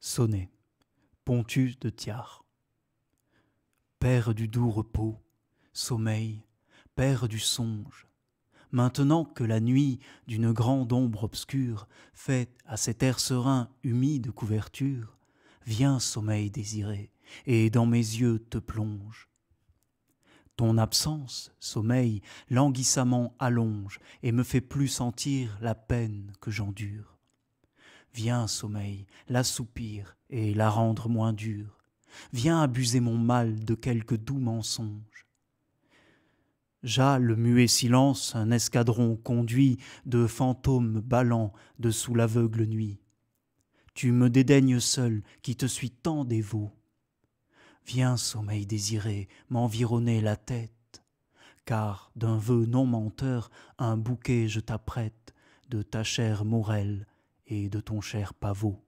Sonnet, Pontus de tiare. Père du doux repos, sommeil, père du songe, maintenant que la nuit d'une grande ombre obscure fait à cet air serein humide couverture, viens sommeil désiré, et dans mes yeux te plonge. Ton absence, sommeil, languissamment allonge et me fait plus sentir la peine que j'endure. Viens, sommeil, l'assoupir et la rendre moins dure. Viens abuser mon mal de quelque doux mensonge. Ja, le muet silence, un escadron conduit de fantômes ballants de sous l'aveugle nuit. Tu me dédaignes seul, qui te suis tant dévot. Viens, sommeil désiré, m'environner la tête, car d'un vœu non menteur, un bouquet je t'apprête de ta chair morelle et de ton cher pavot.